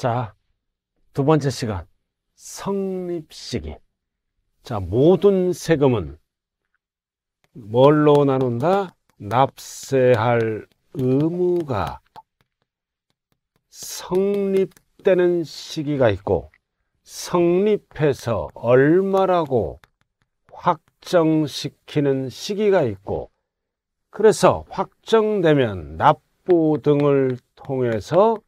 자, 두 번째 시간. 성립 시기. 자, 모든 세금은 뭘로 나눈다? 납세할 의무가 성립되는 시기가 있고, 성립해서 얼마라고 확정시키는 시기가 있고, 그래서 확정되면 납부 등을 통해서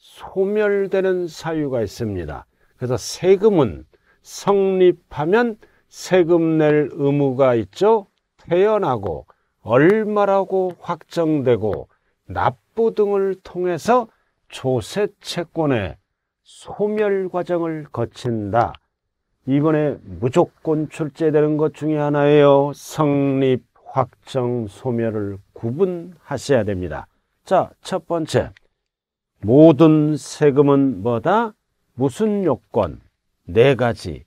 소멸되는 사유가 있습니다. 그래서 세금은 성립하면 세금 낼 의무가 있죠. 태어나고 얼마라고 확정되고 납부 등을 통해서 조세 채권의 소멸 과정을 거친다. 이번에 무조건 출제되는 것 중에 하나예요. 성립, 확정, 소멸을 구분하셔야 됩니다. 자, 첫 번째. 모든 세금은 뭐다? 무슨 요건? 네 가지.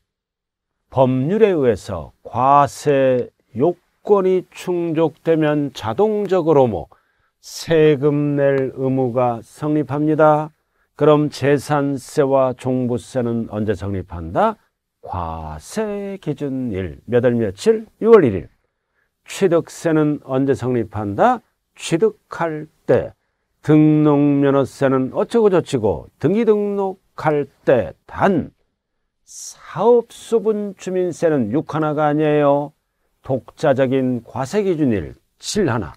법률에 의해서 과세 요건이 충족되면 자동적으로 뭐 세금 낼 의무가 성립합니다. 그럼 재산세와 종부세는 언제 성립한다? 과세 기준일 몇 월 며칠 6월 1일 취득세는 언제 성립한다? 취득할 때 등록면허세는 어쩌고저쩌고 등기 등록할 때 단 사업수분 주민세는 6하나가 아니에요. 독자적인 과세기준일 7하나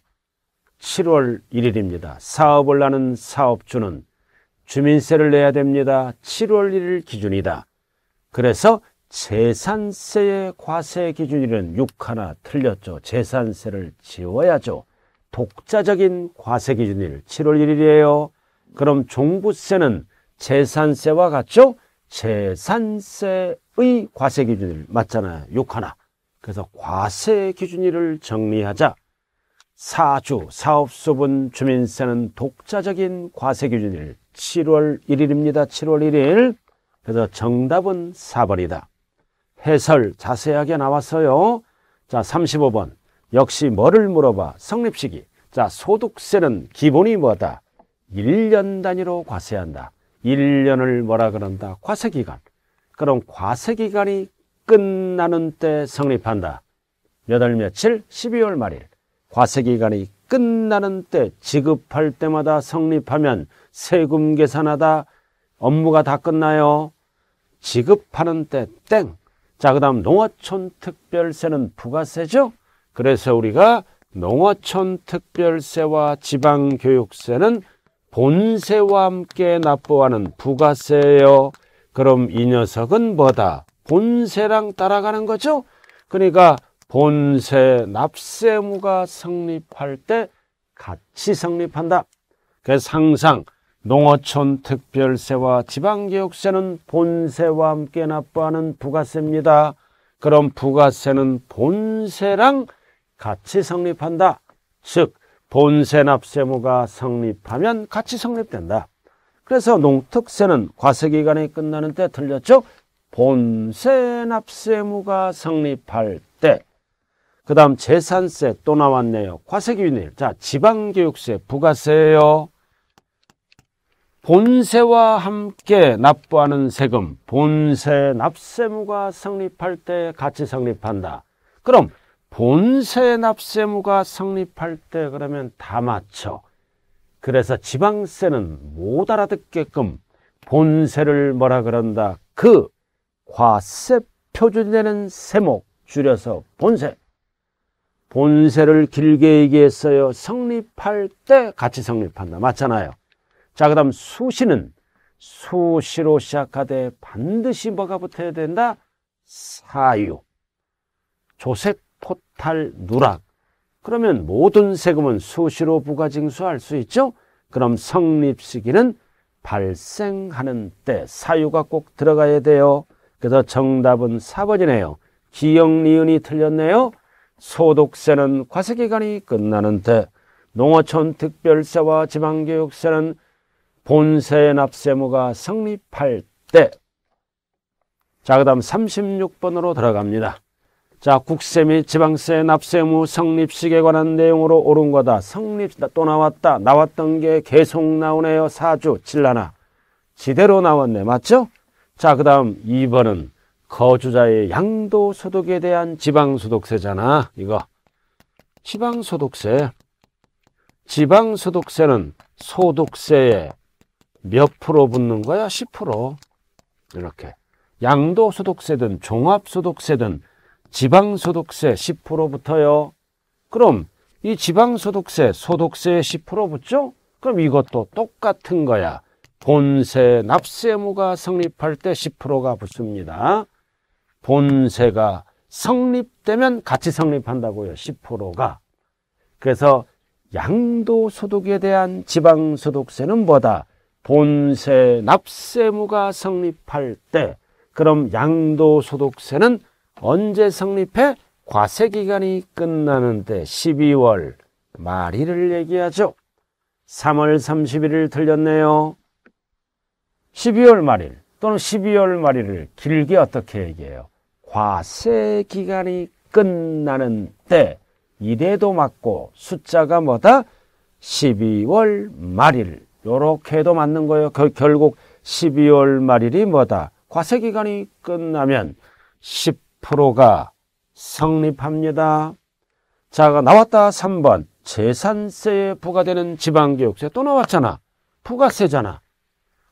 7월 1일입니다. 사업을 하는 사업주는 주민세를 내야 됩니다. 7월 1일 기준이다. 그래서 재산세의 과세 기준일은 6 하나 틀렸죠. 재산세를 지워야죠. 독자적인 과세 기준일 7월 1일이에요. 그럼 종부세는 재산세와 같죠? 재산세의 과세 기준일 맞잖아요. 6하나. 그래서 과세 기준일을 정리하자. 사주, 사업수분, 주민세는 독자적인 과세 기준일 7월 1일입니다. 7월 1일. 그래서 정답은 4번이다. 해설 자세하게 나왔어요. 자, 35번. 역시 뭐를 물어봐 성립시기 자 소득세는 기본이 뭐다 1년 단위로 과세한다 1년을 뭐라 그런다 과세기간 그럼 과세기간이 끝나는 때 성립한다 몇 월 며칠 12월 말일 과세기간이 끝나는 때 지급할 때마다 성립하면 세금 계산하다 업무가 다 끝나요 지급하는 때땡자그 다음 농어촌 특별세는 부가세죠 그래서 우리가 농어촌 특별세와 지방교육세는 본세와 함께 납부하는 부가세예요. 그럼 이 녀석은 뭐다? 본세랑 따라가는 거죠? 그러니까 본세 납세무가 성립할 때 같이 성립한다. 그래서 항상 농어촌 특별세와 지방교육세는 본세와 함께 납부하는 부가세입니다. 그럼 부가세는 본세랑 같이 성립한다. 즉 본세납세무가 성립하면 같이 성립된다. 그래서 농특세는 과세기간이 끝나는 때 틀렸죠? 본세납세무가 성립할 때. 그 다음 재산세 또 나왔네요. 과세기준일. 자, 지방교육세 부가세예요. 본세와 함께 납부하는 세금, 본세 납세무가 성립할 때 같이 성립한다. 그럼 본세 납세무가 성립할 때 그러면 다 맞춰. 그래서 지방세는 못 알아듣게끔 본세를 뭐라 그런다. 그 과세 표준되는 세목 줄여서 본세. 본세를 길게 얘기했어요. 성립할 때 같이 성립한다. 맞잖아요. 자, 그 다음 수시는 수시로 시작하되 반드시 뭐가 붙어야 된다? 사유. 조세 포탈 누락. 그러면 모든 세금은 수시로 부가 징수할 수 있죠? 그럼 성립 시기는 발생하는 때 사유가 꼭 들어가야 돼요. 그래서 정답은 4번이네요. 기역 니은이 틀렸네요. 소득세는 과세기간이 끝나는 때, 농어촌 특별세와 지방교육세는 본세 납세무가 성립할 때. 자, 그 다음 36번으로 들어갑니다. 자 국세 및 지방세 납세무 성립식에 관한 내용으로 옳은 거다. 성립 또 나왔다. 나왔던 게 계속 나오네요. 사주 질라나 지대로 나왔네. 맞죠? 자그 다음 2번은 거주자의 양도소득에 대한 지방소득세잖아. 이거 지방소득세 지방소득세는 소득세에 몇 프로 붙는 거야? 10% 이렇게 양도소득세든 종합소득세든 지방소득세 10% 붙어요. 그럼 이 지방소득세, 소득세에 10% 붙죠? 그럼 이것도 똑같은 거야. 본세, 납세무가 성립할 때 10%가 붙습니다. 본세가 성립되면 같이 성립한다고요. 10%가. 그래서 양도소득에 대한 지방소득세는 뭐다? 본세, 납세무가 성립할 때. 그럼 양도소득세는 언제 성립해? 과세기간이 끝나는데 12월 말일을 얘기하죠. 3월 31일 틀렸네요. 12월 말일 또는 12월 말일을 길게 어떻게 얘기해요? 과세기간이 끝나는 때 이래도 맞고 숫자가 뭐다? 12월 말일 요렇게도 맞는 거예요. 그, 결국 12월 말일이 뭐다? 과세기간이 끝나면 10 프로가 성립합니다. 자, 나왔다 3번. 재산세에 부과되는 지방교육세 또 나왔잖아. 부가세잖아.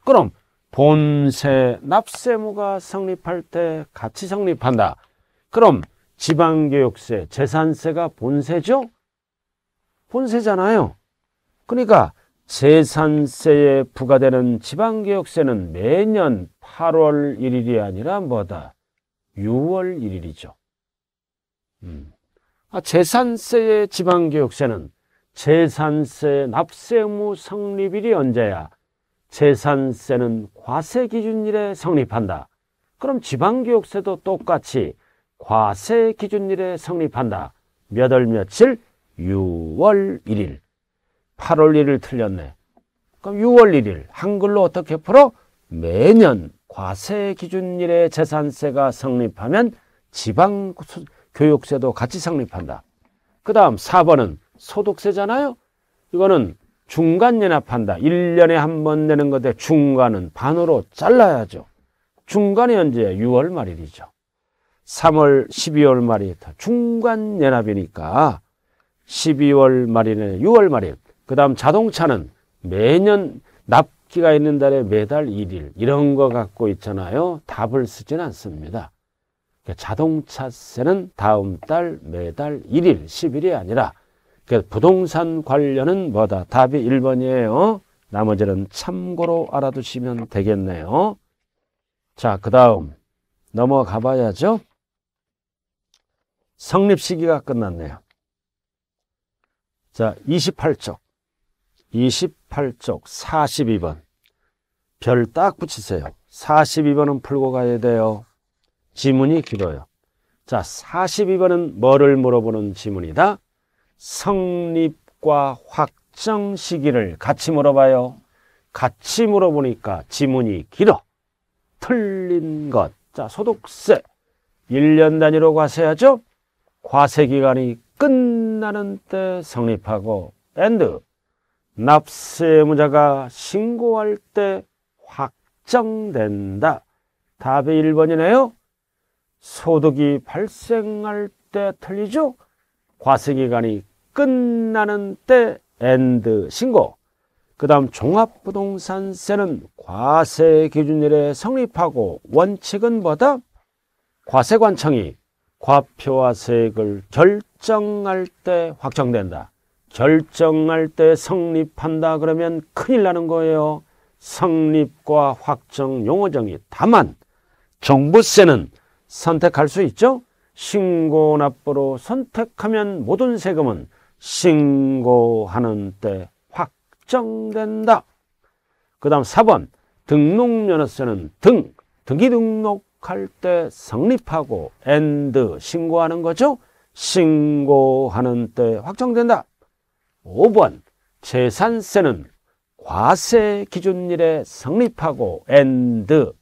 그럼 본세, 납세무가 성립할 때 같이 성립한다. 그럼 지방교육세, 재산세가 본세죠? 본세잖아요. 그러니까 재산세에 부과되는 지방교육세는 매년 8월 1일이 아니라 뭐다? 6월 1일이죠. 음. 아, 재산세의 지방교육세는 재산세 납세무 성립일이 언제야? 재산세는 과세 기준일에 성립한다. 그럼 지방교육세도 똑같이 과세 기준일에 성립한다. 몇월 며칠? 6월 1일. 8월 1일 틀렸네. 그럼 6월 1일 한글로 어떻게 풀어? 매년 과세 기준일에 재산세가 성립하면 지방 교육세도 같이 성립한다. 그 다음 4번은 소득세잖아요. 이거는 중간 연합한다. 1년에 한 번 내는 건데 중간은 반으로 잘라야죠. 중간이 언제 6월 말일이죠. 3월 12월 말이 중간 연합이니까 12월 말일에 6월 말일. 그다음 자동차는 매년 납 기가 있는 달에 매달 1일 이런 거 갖고 있잖아요. 답을 쓰진 않습니다. 그러니까 자동차세는 다음 달 매달 1일 10일이 아니라 그러니까 부동산 관련은 뭐다? 답이 1번이에요. 나머지는 참고로 알아두시면 되겠네요. 자, 그 다음 넘어가 봐야죠. 성립 시기가 끝났네요. 자, 28쪽, 28쪽 42번. 별딱 붙이세요. 42번은 풀고 가야 돼요. 지문이 길어요. 자, 42번은 뭐를 물어보는 지문이다? 성립과 확정 시기를 같이 물어봐요. 같이 물어보니까 지문이 길어. 틀린 것. 자, 소득세. 1년 단위로 과세하죠? 과세기간이 끝나는 때 성립하고, 밴드 납세의자가 신고할 때 확정된다. 답이 1번이네요. 소득이 발생할 때 틀리죠? 과세기간이 끝나는 때 엔드 신고. 그 다음 종합부동산세는 과세기준일에 성립하고 원칙은 뭐다? 과세관청이 과표와 세액을 결정할 때 확정된다. 결정할 때 성립한다 그러면 큰일 나는 거예요. 성립과 확정, 용어정의. 다만 정부세는 선택할 수 있죠. 신고 납부로 선택하면 모든 세금은 신고하는 때 확정된다. 그 다음 4번 등록면허세는 등, 등기 등록할 때 성립하고 엔드 신고하는 거죠. 신고하는 때 확정된다. 5번 재산세는 과세 기준일에 성립하고 a 드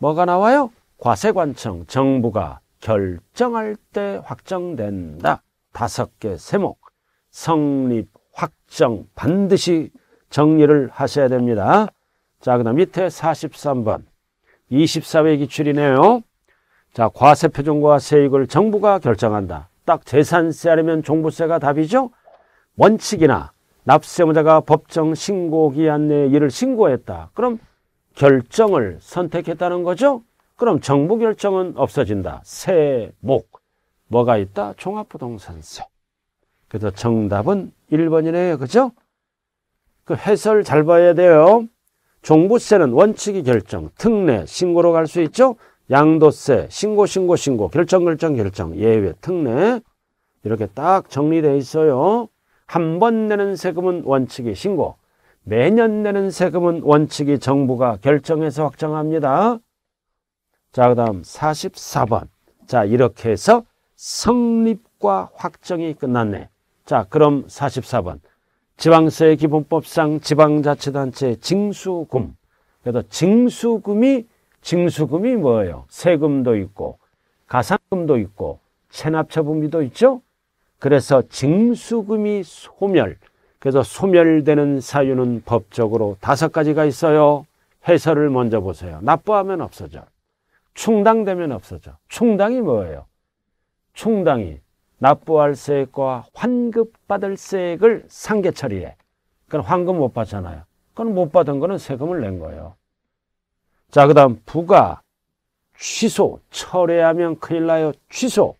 뭐가 나와요? 과세관청 정부가 결정할 때 확정된다. 다섯 개 세목 성립 확정 반드시 정리를 하셔야 됩니다. 자, 그 다음 밑에 43번 24회 기출이네요. 자, 과세표준과 세액을 정부가 결정한다. 딱 재산세 아니면 종부세가 답이죠? 원칙이나 납세의무자가 법정 신고기한 내에 이를 신고했다. 그럼 결정을 선택했다는 거죠? 그럼 정부 결정은 없어진다. 세 목. 뭐가 있다? 종합부동산세. 그래서 정답은 1번이네요. 그죠? 그 해설 잘 봐야 돼요. 종부세는 원칙이 결정, 특례, 신고로 갈 수 있죠? 양도세, 신고, 신고, 신고, 결정, 결정, 결정, 예외, 특례. 이렇게 딱 정리돼 있어요. 한번 내는 세금은 원칙이 신고, 매년 내는 세금은 원칙이 정부가 결정해서 확정합니다. 자, 그 다음 44번. 자, 이렇게 해서 성립과 확정이 끝났네. 자, 그럼 44번. 지방세 기본법상 지방자치단체 징수금. 그래서 징수금이, 징수금이 뭐예요? 세금도 있고, 가산금도 있고, 체납처분비도 있죠? 그래서 징수금이 소멸, 그래서 소멸되는 사유는 법적으로 다섯 가지가 있어요. 해설을 먼저 보세요. 납부하면 없어져. 충당되면 없어져. 충당이 뭐예요? 충당이 납부할 세액과 환급받을 세액을 상계 처리해. 그건 환급 못 받잖아요. 그건 못 받은 거는 세금을 낸 거예요. 자, 그 다음 부가 취소, 철회하면 큰일 나요. 취소.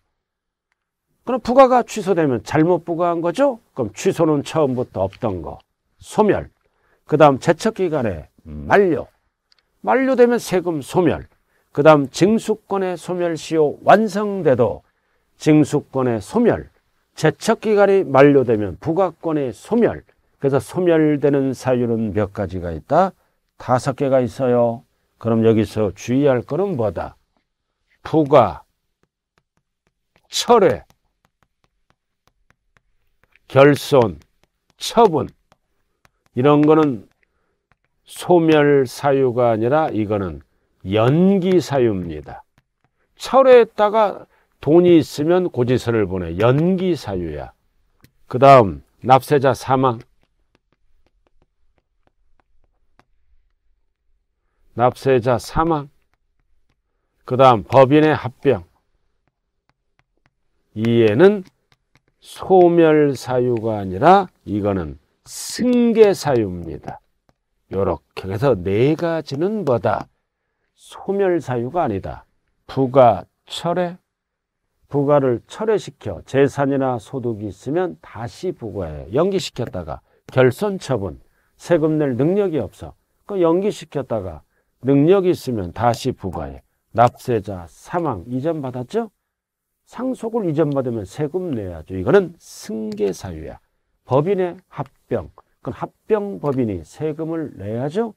그럼 부과가 취소되면 잘못 부과한 거죠? 그럼 취소는 처음부터 없던 거. 소멸. 그 다음 제척기간에 음. 만료. 만료되면 세금 소멸. 그 다음 징수권의 소멸시효 완성돼도 징수권의 소멸. 제척기간이 만료되면 부가권의 소멸. 그래서 소멸되는 사유는 몇 가지가 있다? 다섯 개가 있어요. 그럼 여기서 주의할 거는 뭐다? 부가, 철회, 결손, 처분 이런 거는 소멸 사유가 아니라 이거는 연기 사유입니다. 철회했다가 돈이 있으면 고지서를 보내 연기 사유야. 그 다음 납세자 사망 납세자 사망 그 다음 법인의 합병 이에는 소멸 사유가 아니라 이거는 승계 사유입니다. 요렇게 해서 네 가지는 뭐다? 소멸 사유가 아니다. 부가 철회, 부가를 철회시켜 재산이나 소득이 있으면 다시 부과해 연기시켰다가 결손 처분, 세금 낼 능력이 없어. 그 연기시켰다가 능력이 있으면 다시 부과해. 납세자 사망 이전 받았죠? 상속을 이전받으면 세금 내야죠. 이거는 승계사유야. 법인의 합병. 그건 합병 법인이 세금을 내야죠.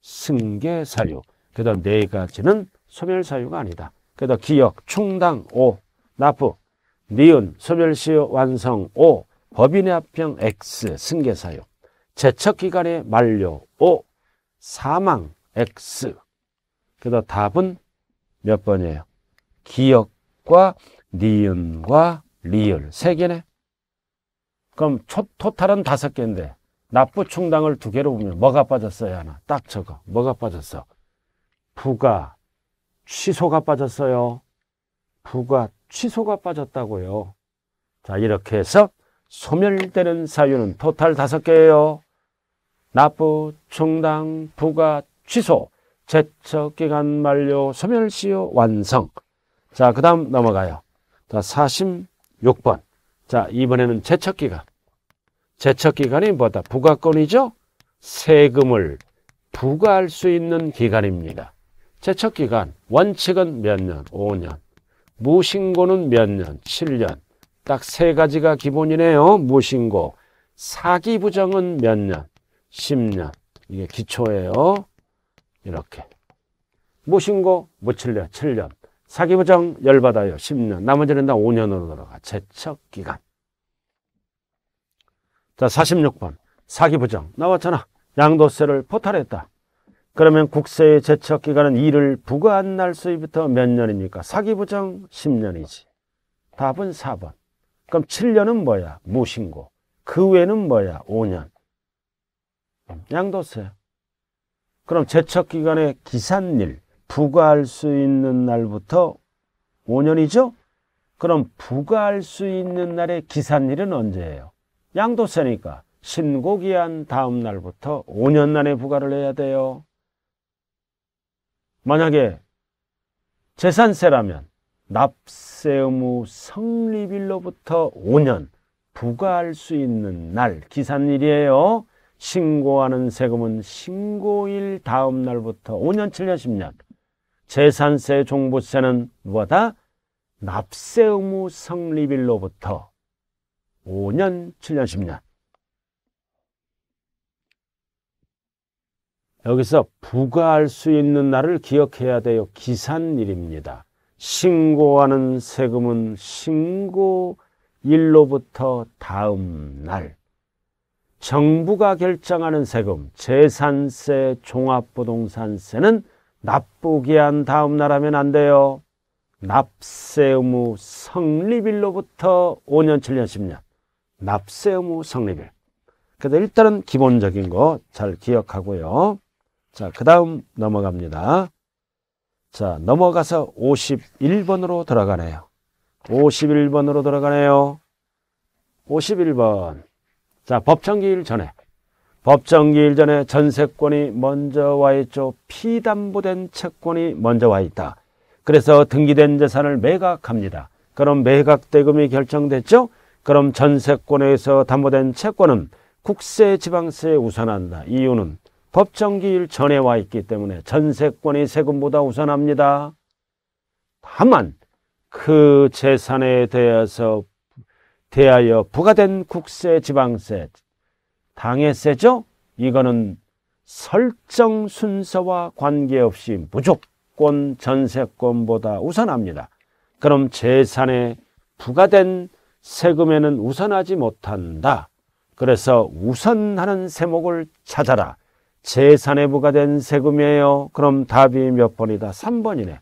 승계사유. 그다음 네 가지는 소멸사유가 아니다. 그다음 기역, 충당 오, 납부, 니은, 소멸시효 완성 오, 법인의 합병 X, 승계사유. 제척기간의 만료 오, 사망 X. 그다음 답은 몇 번이에요? 기역과 니은과 리을 세 개네. 그럼 초, 토탈은 다섯 개인데 납부충당을 두 개로 보면 뭐가 빠졌어요 하나 딱 저거 뭐가 빠졌어 부가 취소가 빠졌어요 부가 취소가 빠졌다고요 자 이렇게 해서 소멸되는 사유는 토탈 다섯 개예요 납부, 충당, 부가, 취소, 제척기간 만료, 소멸시효, 완성 자그 다음 넘어가요 자, 46번. 자, 이번에는 제척기간. 제척기간이 뭐다? 부가권이죠? 세금을 부과할 수 있는 기간입니다. 제척기간, 원칙은 몇 년? 5년. 무신고는 몇 년? 7년. 딱 세 가지가 기본이네요. 무신고. 사기부정은 몇 년? 10년. 이게 기초예요. 이렇게. 무신고, 무칠년 뭐 7년. 사기부정 열받아요. 10년. 나머지는 다 5년으로 들어가. 재척 기간. 자, 46번. 사기부정. 나왔잖아. 양도세를 포탈했다. 그러면 국세의 재척 기간은 이를 부과한 날 수입부터 몇 년입니까? 사기부정 10년이지. 답은 4번. 그럼 7년은 뭐야? 무신고. 그 외는 뭐야? 5년. 양도세. 그럼 재척 기간의 기산일, 부과할 수 있는 날부터 5년이죠? 그럼 부과할 수 있는 날의 기산일은 언제예요? 양도세니까 신고기한 다음 날부터 5년 안에 부과를 해야 돼요. 만약에 재산세라면 납세 의무 성립일로부터 5년 부과할 수 있는 날 기산일이에요. 신고하는 세금은 신고일 다음 날부터 5년, 7년, 10년. 재산세, 종부세는 무엇다 납세 의무 성립일로부터 5년, 7년, 10년. 여기서 부과할 수 있는 날을 기억해야 돼요. 기산일입니다. 신고하는 세금은 신고일로부터 다음 날. 정부가 결정하는 세금, 재산세, 종합부동산세는 나쁘게 한 다음 날하면안 돼요. 납세 의무 성립일로부터 5년, 7년, 10년. 납세 의무 성립일. 그래서 일단은 기본적인 거 잘 기억하고요. 자, 그 다음 넘어갑니다. 자, 넘어가서 51번으로 들어가네요. 51번으로 들어가네요. 51번. 자, 법정기일 전에. 법정기일 전에 전세권이 먼저 와 있죠. 피담보된 채권이 먼저 와 있다. 그래서 등기된 재산을 매각합니다. 그럼 매각대금이 결정됐죠? 그럼 전세권에서 담보된 채권은 국세 지방세에 우선한다. 이유는 법정기일 전에 와 있기 때문에 전세권이 세금보다 우선합니다. 다만 그 재산에 대해서 대하여 부과된 국세 지방세 당했세죠? 이거는 설정 순서와 관계없이 무조건 전세권보다 우선합니다. 그럼 재산에 부과된 세금에는 우선하지 못한다. 그래서 우선하는 세목을 찾아라. 재산에 부과된 세금이에요. 그럼 답이 몇 번이다? 3번이네.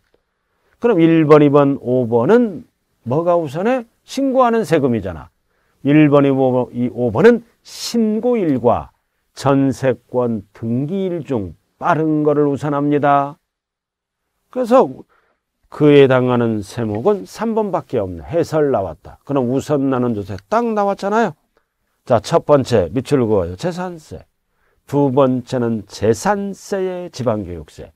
그럼 1번, 2번, 5번은 뭐가 우선해? 신고하는 세금이잖아. 1번, 2번, 5번은 신고일과 전세권 등기일 중 빠른 거를 우선합니다. 그래서 그에 해당하는 세목은 3번밖에 없는 해설 나왔다. 그럼 우선 나는 조세 딱 나왔잖아요. 자, 첫 번째 밑줄 그어요. 재산세. 두 번째는 재산세의 지방교육세.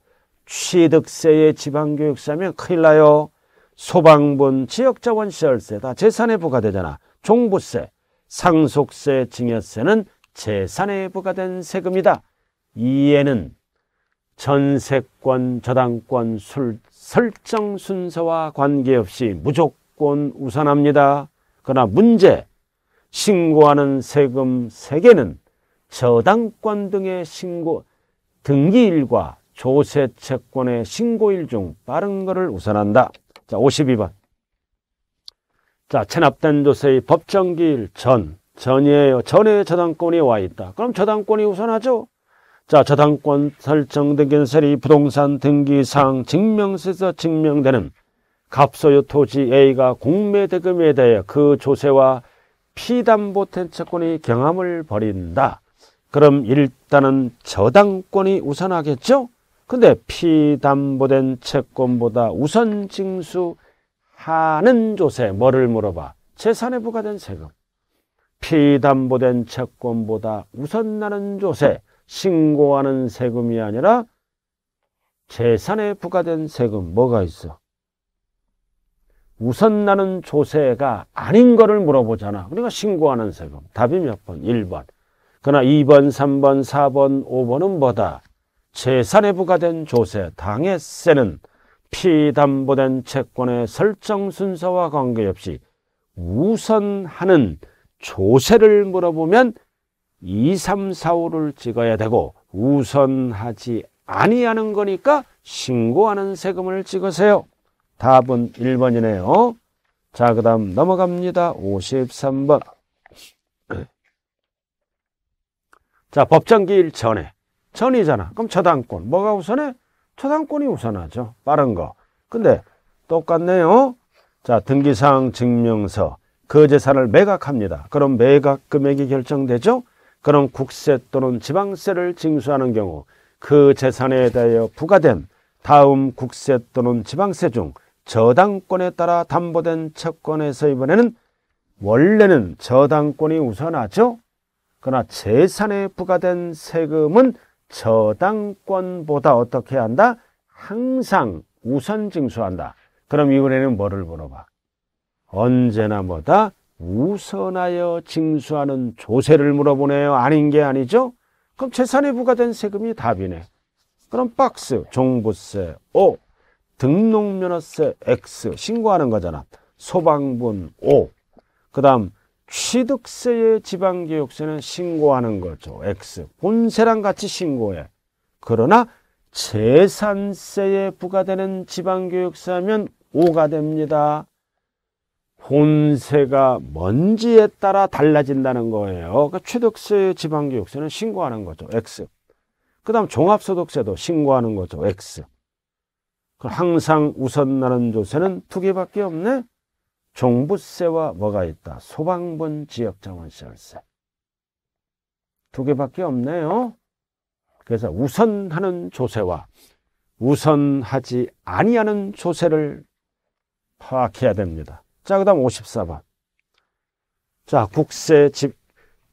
취득세의 지방교육세면 큰일 나요. 소방본 지역자원시설세 다 재산에 부과되잖아. 종부세. 상속세, 증여세는 재산에 부과된 세금이다. 이에는 전세권, 저당권, 술, 설정 순서와 관계없이 무조건 우선합니다. 그러나 문제, 신고하는 세금 세개는 저당권 등의 신고 등기일과 조세 채권의 신고일 중 빠른 것을 우선한다. 자, 52번. 자, 체납된 조세의 법정기일 전, 전이에요. 전에 저당권이 와 있다. 그럼 저당권이 우선하죠. 자, 저당권 설정된 건설이 부동산 등기상 증명서에서 증명되는 갑소유 토지 A가 공매대금에 대해 그 조세와 피담보 텐채권이 경함을 벌인다. 그럼 일단은 저당권이 우선하겠죠? 근데 피담보된 채권보다 우선 징수 하는 조세 뭐를 물어봐 재산에 부과된 세금 피담보된 채권보다 우선 나는 조세 신고하는 세금이 아니라 재산에 부과된 세금 뭐가 있어 우선 나는 조세가 아닌 거를 물어보잖아 우리가 그러니까 신고하는 세금 답이 몇 번? 1번 그러나 2번, 3번, 4번, 5번은 뭐다? 재산에 부과된 조세, 당의 세는 피담보된 채권의 설정 순서와 관계없이 우선하는 조세를 물어보면 2, 3, 4, 5를 찍어야 되고 우선하지 아니하는 거니까 신고하는 세금을 찍으세요. 답은 1번이네요. 자, 그 다음 넘어갑니다. 53번. 자, 법정기일 전에. 전이잖아. 그럼 저당권. 뭐가 우선해? 저당권이 우선하죠. 빠른 거. 근데 똑같네요. 자, 등기사항 증명서. 그 재산을 매각합니다. 그럼 매각 금액이 결정되죠. 그럼 국세 또는 지방세를 징수하는 경우 그 재산에 대하여 부과된 다음 국세 또는 지방세 중 저당권에 따라 담보된 채권에서 이번에는 원래는 저당권이 우선하죠. 그러나 재산에 부과된 세금은 저당권보다 어떻게 한다? 항상 우선 징수한다. 그럼 이번에는 뭐를 물어봐? 언제나 뭐다? 우선하여 징수하는 조세를 물어보네요. 아닌 게 아니죠? 그럼 재산에 부과된 세금이 답이네. 그럼 박스, 종부세 O, 등록면허세 X 신고하는 거잖아. 소방분 O. 그 다음 취득세의 지방교육세는 신고하는 거죠. X. 본세랑 같이 신고해. 그러나 재산세에 부과되는 지방교육세 하면 오가 됩니다. 본세가 뭔지에 따라 달라진다는 거예요. 그러니까 취득세, 지방교육세는 신고하는 거죠. X. 그 다음 종합소득세도 신고하는 거죠. X. 그럼 항상 우선 나는 조세는 두 개밖에 없네? 종부세와 뭐가 있다? 소방분 지역자원시설세. 두 개밖에 없네요. 그래서 우선하는 조세와 우선하지 아니하는 조세를 파악해야 됩니다. 자, 그 다음 54번. 자, 국세 집,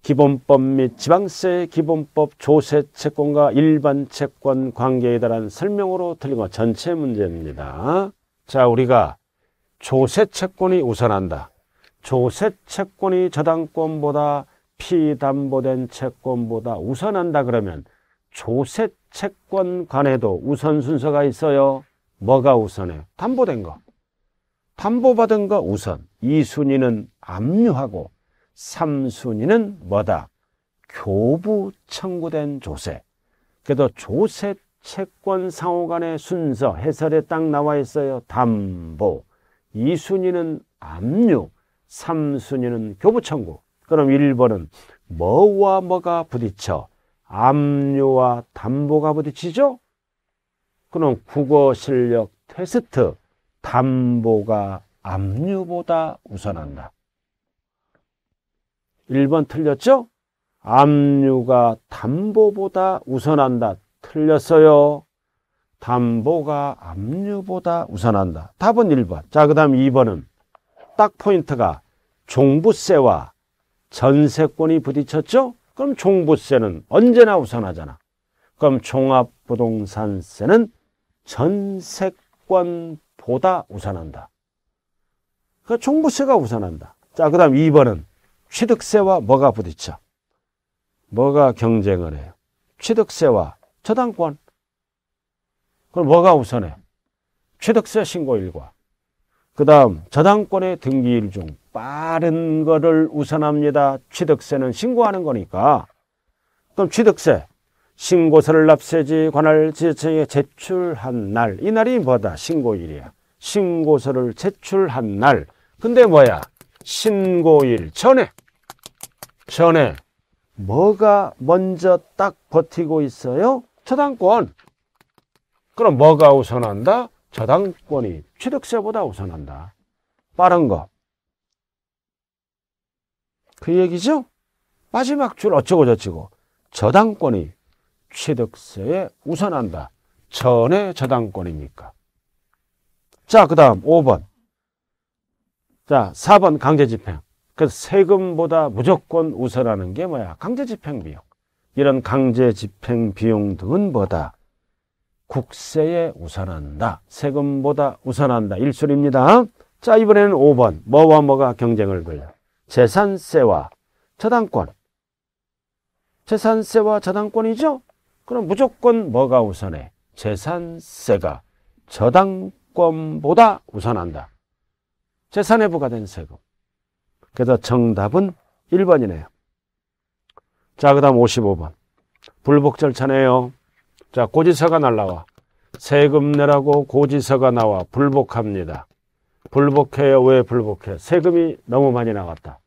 기본법 및 지방세 기본법 조세 채권과 일반 채권 관계에 대한 설명으로 틀린 것 전체 문제입니다. 자, 우리가 조세 채권이 우선한다. 조세 채권이 저당권보다 피담보된 채권보다 우선한다 그러면 조세 채권 간에도 우선순서가 있어요. 뭐가 우선해? 담보된 거. 담보받은 거 우선. 2순위는 압류하고 3순위는 뭐다? 교부 청구된 조세. 그래도 조세 채권 상호 간의 순서 해설에 딱 나와 있어요. 담보, 2순위는 압류, 3순위는 교부천구 그럼 1번은 뭐와 뭐가 부딪혀? 압류와 담보가 부딪히죠? 그럼 국어 실력 테스트, 담보가 압류보다 우선한다. 1번 틀렸죠? 압류가 담보보다 우선한다. 틀렸어요. 담보가 압류보다 우선한다. 답은 1번. 자, 그 다음 2번은 딱 포인트가 종부세와 전세권이 부딪혔죠? 그럼 종부세는 언제나 우선하잖아. 그럼 종합부동산세는 전세권보다 우선한다. 그 종부세가 우선한다. 자, 그 다음 2번은 취득세와 뭐가 부딪혀? 뭐가 경쟁을 해요? 취득세와 저당권. 그럼 뭐가 우선해? 취득세 신고일과 그 다음 저당권의 등기일 중 빠른 거를 우선합니다. 취득세는 신고하는 거니까 그럼 취득세 신고서를 납세지 관할 지자체에 제출한 날이 날이 뭐다? 신고일이야. 신고서를 제출한 날 근데 뭐야? 신고일 전에 전에 뭐가 먼저 딱 버티고 있어요? 저당권 그럼 뭐가 우선한다? 저당권이 취득세보다 우선한다. 빠른 거. 그 얘기죠? 마지막 줄 어쩌고 저쩌고. 저당권이 취득세에 우선한다. 전에 저당권입니까? 자, 그 다음 5번. 자, 4번 강제집행. 그 세금보다 무조건 우선하는 게 뭐야? 강제집행 비용. 이런 강제집행 비용 등은 뭐다? 국세에 우선한다. 세금보다 우선한다. 일술입니다. 자, 이번에는 5번. 뭐와 뭐가 경쟁을 걸려? 재산세와 저당권. 재산세와 저당권이죠? 그럼 무조건 뭐가 우선해? 재산세가 저당권보다 우선한다. 재산에 부과된 세금. 그래서 정답은 1번이네요. 자, 그 다음 55번. 불복 절차네요. 자, 고지서가 날라와. 세금 내라고 고지서가 나와 불복합니다. 불복해요. 왜 불복해? 세금이 너무 많이 나갔다.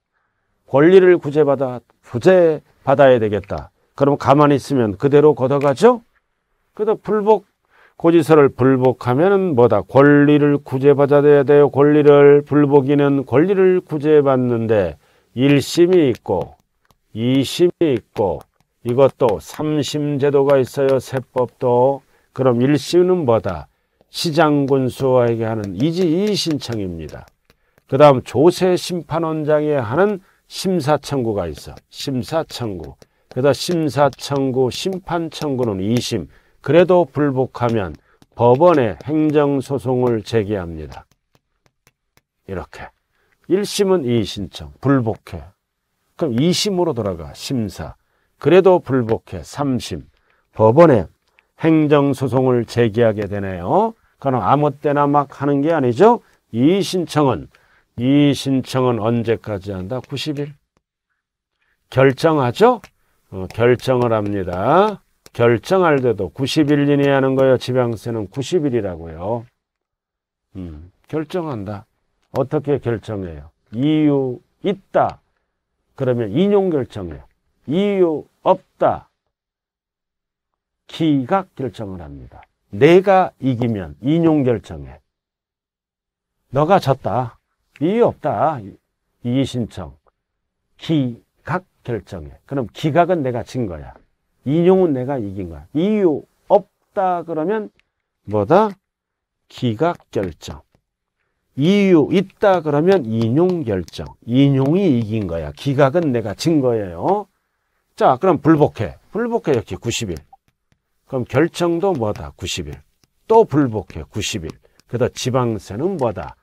권리를 구제받아 구제받아야 되겠다. 그럼 가만히 있으면 그대로 걷어가죠? 그래서 불복 고지서를 불복하면은 뭐다? 권리를 구제받아야 돼요. 권리를 불복이는 권리를 구제받는데 일심이 있고 이심이 있고 이것도 삼심제도가 있어요. 세법도. 그럼 일심은 뭐다? 시장군수에게 하는 이지이 신청입니다. 그 다음 조세심판원장에 하는 심사청구가 있어. 심사청구. 그다 음 심사청구, 심판청구는 2심. 그래도 불복하면 법원에 행정소송을 제기합니다. 이렇게. 1심은 이의신청, 불복해. 그럼 2심으로 돌아가, 심사. 그래도 불복해 3심 법원에 행정소송을 제기하게 되네요. 그건 아무 때나 막 하는 게 아니죠. 이 신청은 이 신청은 언제까지 한다? 90일. 결정하죠? 어, 결정을 합니다. 결정할 때도 90일 이내에 하는 거예요. 지방세는 90일이라고요. 음, 결정한다. 어떻게 결정해요? 이유 있다. 그러면 인용 결정해요. 이유 없다. 기각 결정을 합니다. 내가 이기면 인용 결정해. 너가 졌다. 이유 없다. 이의 신청. 기각 결정해. 그럼 기각은 내가 진 거야. 인용은 내가 이긴 거야. 이유 없다 그러면 뭐다? 기각 결정. 이유 있다 그러면 인용 결정. 인용이 이긴 거야. 기각은 내가 진 거예요. 자, 그럼 불복해. 불복해 역시 90일. 그럼 결정도 뭐다? 90일. 또 불복해. 90일. 그다 지방세는 뭐다?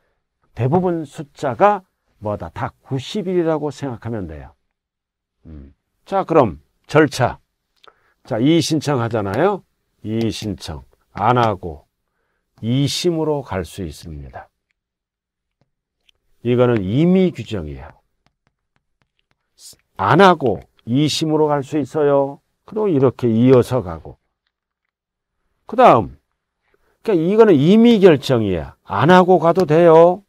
대부분 숫자가 뭐다? 다 90일이라고 생각하면 돼요. 음. 자, 그럼 절차. 자, 이의 신청 하잖아요. 이의 신청 안 하고 2심으로 갈 수 있습니다. 이거는 임의 규정이에요. 안 하고 이심으로 갈 수 있어요. 그리고 이렇게 이어서 가고. 그 다음, 그러니까 이거는 이미 결정이야. 안 하고 가도 돼요.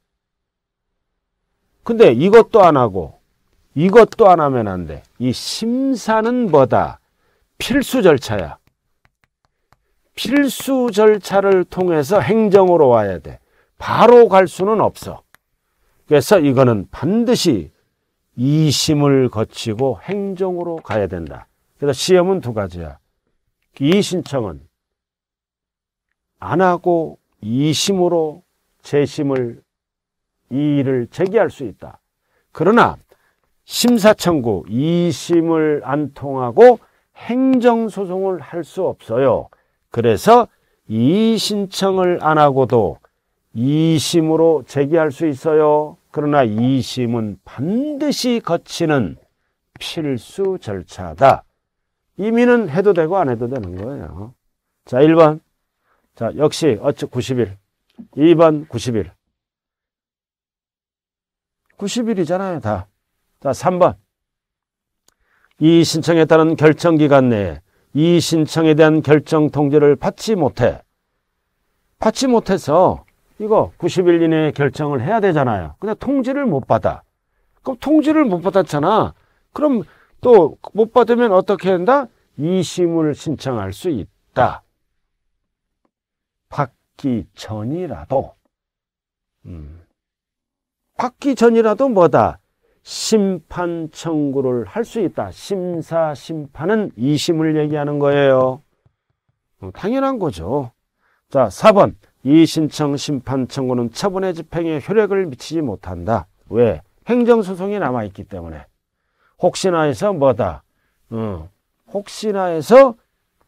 근데 이것도 안 하고, 이것도 안 하면 안 돼. 이 심사는 뭐다? 필수 절차야. 필수 절차를 통해서 행정으로 와야 돼. 바로 갈 수는 없어. 그래서 이거는 반드시 이심을 거치고 행정으로 가야 된다. 그래서 시험은 두 가지야. 이 신청은 안 하고 이심으로 재심을 이 일을 제기할 수 있다. 그러나 심사 청구 이심을 안 통하고 행정 소송을 할 수 없어요. 그래서 이 신청을 안 하고도 이심으로 제기할 수 있어요. 그러나 이심은 반드시 거치는 필수 절차다. 이민은 해도 되고 안 해도 되는 거예요. 자, 1번. 자, 역시 어찌 90일. 2번 90일. 90일이잖아요, 다. 자, 3번. 이 신청에 따른 결정 기간 내에 이 신청에 대한 결정 통지를 받지 못해. 받지 못해서 이거 90일 이내에 결정을 해야 되잖아요. 근데 통지를 못 받아. 그럼 통지를 못 받았잖아. 그럼 또 못 받으면 어떻게 한다? 이심을 신청할 수 있다. 받기 전이라도 음. 받기 전이라도 뭐다? 심판 청구를 할 수 있다. 심사 심판은 이심을 얘기하는 거예요. 어, 당연한 거죠. 자, 4번. 이 신청 심판 청구는 처분의 집행에 효력을 미치지 못한다. 왜? 행정소송이 남아있기 때문에. 혹시나 해서 뭐다? 어, 혹시나 해서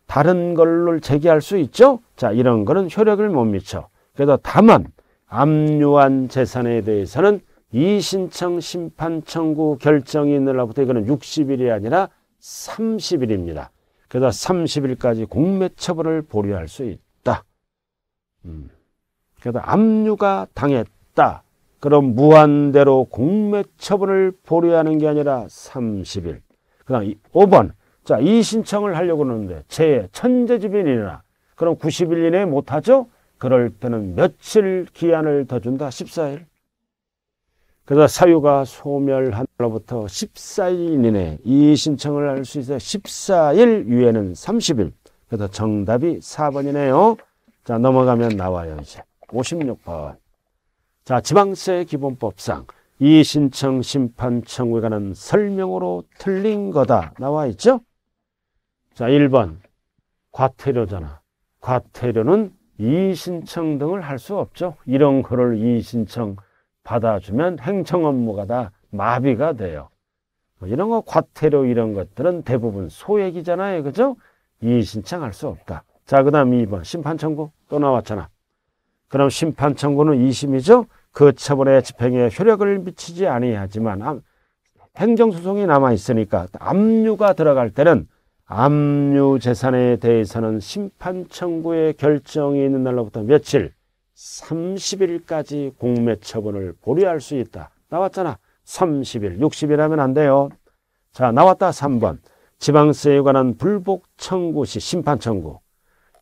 다른 걸로 제기할 수 있죠? 자, 이런 거는 효력을 못 미쳐. 그래서 다만 압류한 재산에 대해서는 이 신청 심판 청구 결정이 있느 날부터 이거는 60일이 아니라 30일입니다. 그래서 30일까지 공매 처분을 보류할 수 있다. 음. 그래서 그러니까 압류가 당했다. 그럼 무한대로 공매 처분을 보류하는 게 아니라 30일. 그 다음 5번. 자, 이 신청을 하려고 하는데 제 천재지변이나 그럼 90일 이내에 못하죠? 그럴 때는 며칠 기한을 더 준다? 14일. 그래서 사유가 소멸한로부터 날 14일 이내 에이 신청을 할 수 있어 요 14일 위에는 30일. 그래서 정답이 4번이네요. 자, 넘어가면 나와요, 이제. 56번. 자, 지방세 기본법상 이의 신청 심판 청구에 관한 설명으로 틀린 거다 나와 있죠? 자, 1번. 과태료잖아. 과태료는 이의신청 등을 할 수 없죠. 이런 거를 이의신청 받아주면 행정 업무가 다 마비가 돼요. 뭐 이런 거 과태료 이런 것들은 대부분 소액이잖아요. 그죠? 이의신청할 수 없다. 자, 그 다음 2번. 심판청구 또 나왔잖아. 그럼 심판청구는 2심이죠? 그처분의 집행에 효력을 미치지 아니하지만 행정소송이 남아있으니까 압류가 들어갈 때는 압류 재산에 대해서는 심판청구의 결정이 있는 날로부터 며칠 30일까지 공매 처분을 보류할 수 있다. 나왔잖아. 30일, 60일 하면 안 돼요. 자, 나왔다. 3번. 지방세에 관한 불복 청구 시 심판 청구.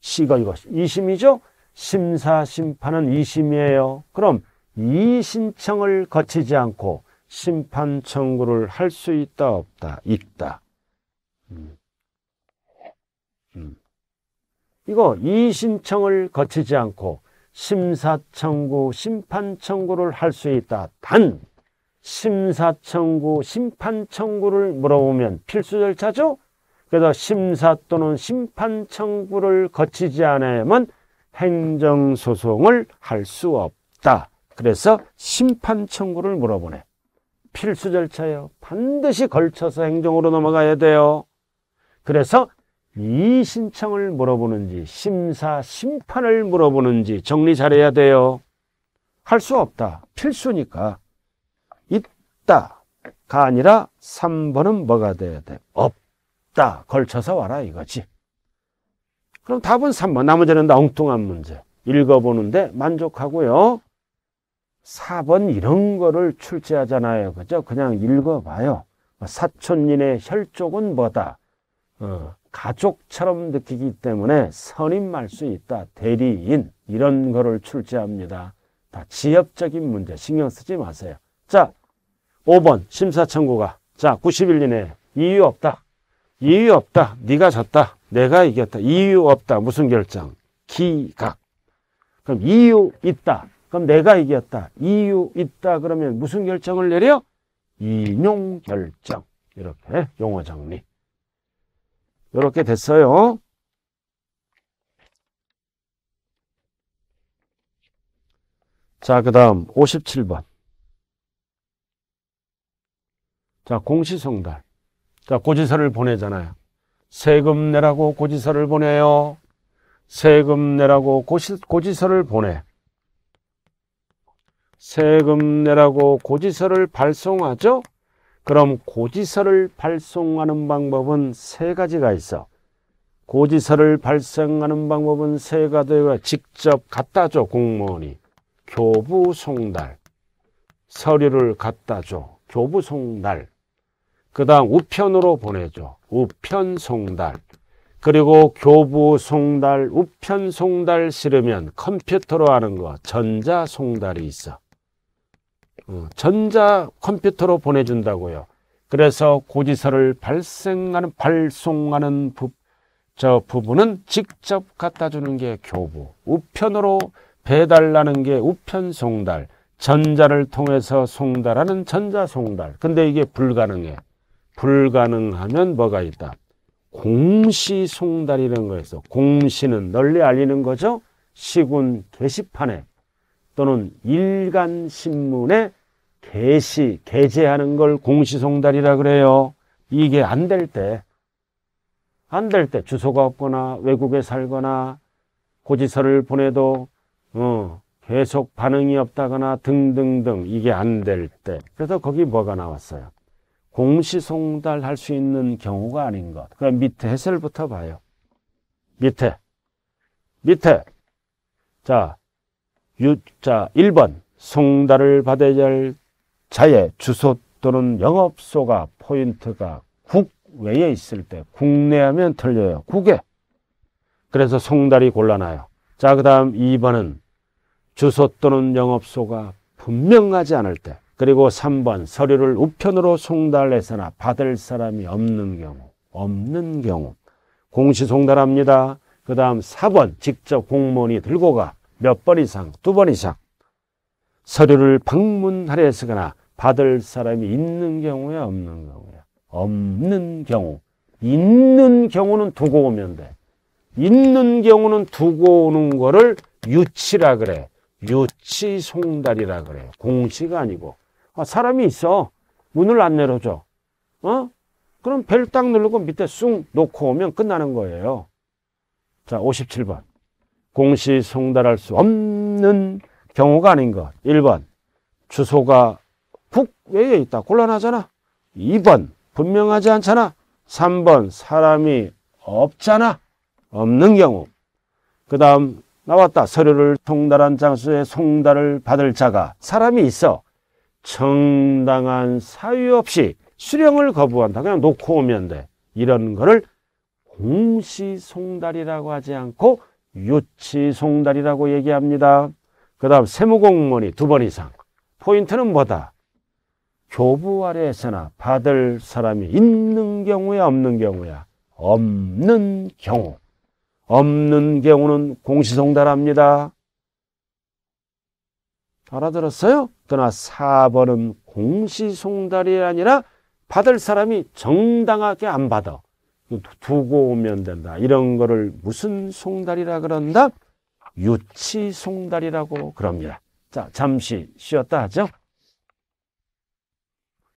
시가 이거 이심이죠? 심사심판은 2심이에요 그럼 2신청을 거치지 않고 심판 청구를 할 수 있다 없다 있다. 음. 음. 이거 이신청을 거치지 않고 심사 청구 심판 청구를 할 수 있다. 단 심사 청구 심판 청구를 물어보면 필수 절차죠. 그래서 심사 또는 심판 청구를 거치지 않으면 행정소송을 할 수 없다. 그래서 심판 청구를 물어보네. 필수 절차요 반드시 걸쳐서 행정으로 넘어가야 돼요. 그래서 이 신청을 물어보는지 심사 심판을 물어보는지 정리 잘해야 돼요. 할 수 없다. 필수니까. 있다가 아니라 3번은 뭐가 돼야 돼? 없다. 없다. 걸쳐서 와라 이거지. 그럼 답은 3번. 나머지는 다 엉뚱한 문제. 읽어보는데 만족하고요. 4번 이런 거를 출제하잖아요. 그죠? 그냥 읽어봐요. 사촌인의 혈족은 뭐다. 어, 가족처럼 느끼기 때문에 선임할 수 있다. 대리인. 이런 거를 출제합니다. 다 지엽적인 문제. 신경 쓰지 마세요. 자, 5번 심사청구가. 자, 91년에 이유 없다. 이유 없다. 네가 졌다. 내가 이겼다. 이유 없다. 무슨 결정? 기각. 그럼 이유 있다. 그럼 내가 이겼다. 이유 있다. 그러면 무슨 결정을 내려? 인용 결정. 이렇게 용어 정리. 이렇게 됐어요. 자, 그 다음 57번. 자, 공시성달 자, 고지서를 보내잖아요. 세금 내라고 고지서를 보내요. 세금 내라고 고시, 고지서를 보내. 세금 내라고 고지서를 발송하죠? 그럼 고지서를 발송하는 방법은 세 가지가 있어. 고지서를 발송하는 방법은 세 가지가 직접 갖다 줘, 공무원이. 교부 송달. 서류를 갖다 줘. 교부 송달. 그 다음 우편으로 보내죠. 우편 송달. 그리고 교부 송달, 우편 송달 싫으면 컴퓨터로 하는 거 전자 송달이 있어. 어, 전자 컴퓨터로 보내준다고요. 그래서 고지서를 발생하는 발송하는 부, 저 부분은 직접 갖다 주는 게 교부, 우편으로 배달하는 게 우편 송달, 전자를 통해서 송달하는 전자 송달. 근데 이게 불가능해. 불가능하면 뭐가 있다. 공시송달이라는 거에서 공시는 널리 알리는 거죠. 시군 게시판에 또는 일간 신문에 게시 게재하는 걸 공시송달이라 그래요. 이게 안 될때안 될 때 주소가 없거나 외국에 살거나 고지서를 보내도 어, 계속 반응이 없다거나 등등등 이게 안 될 때 그래서 거기 뭐가 나왔어요. 공시송달할 수 있는 경우가 아닌 것. 그럼 밑에 해설부터 봐요. 밑에. 밑에. 자, 유, 자, 1번. 송달을 받아야 자의 주소 또는 영업소가 포인트가 국외에 있을 때 국내 하면 틀려요. 국외. 그래서 송달이 곤란해요. 자, 그 다음 2번은 주소 또는 영업소가 분명하지 않을 때 그리고 3번 서류를 우편으로 송달해서나 받을 사람이 없는 경우 없는 경우 공시 송달합니다. 그 다음 4번 직접 공무원이 들고 가몇 번 이상 두 번 이상 서류를 방문하려 했거나 받을 사람이 있는 경우야 없는 경우야 없는 경우 있는 경우는 두고 오면 돼 있는 경우는 두고 오는 거를 유치라 그래 유치 송달이라 그래 공시가 아니고 아, 사람이 있어. 문을 안 열어줘. 어? 그럼 벨 딱 누르고 밑에 쑥 놓고 오면 끝나는 거예요. 자, 57번. 공시 송달할 수 없는 경우가 아닌 것. 1번. 주소가 국외에 있다. 곤란하잖아. 2번. 분명하지 않잖아. 3번. 사람이 없잖아. 없는 경우. 그 다음, 나왔다. 서류를 통달한 장소에 송달을 받을 자가 사람이 있어. 정당한 사유 없이 수령을 거부한다. 그냥 놓고 오면 돼. 이런 거를 공시송달이라고 하지 않고 유치송달이라고 얘기합니다. 그 다음 세무공무원이 두 번 이상. 포인트는 뭐다? 교부 아래에서나 받을 사람이 있는 경우야 없는 경우야? 없는 경우. 없는 경우는 공시송달합니다. 알아들었어요? 그러나 4번은 공시송달이 아니라 받을 사람이 정당하게 안 받아. 두고 오면 된다. 이런 거를 무슨 송달이라 그런다? 유치송달이라고 그럽니다. 자, 잠시 쉬었다 하죠.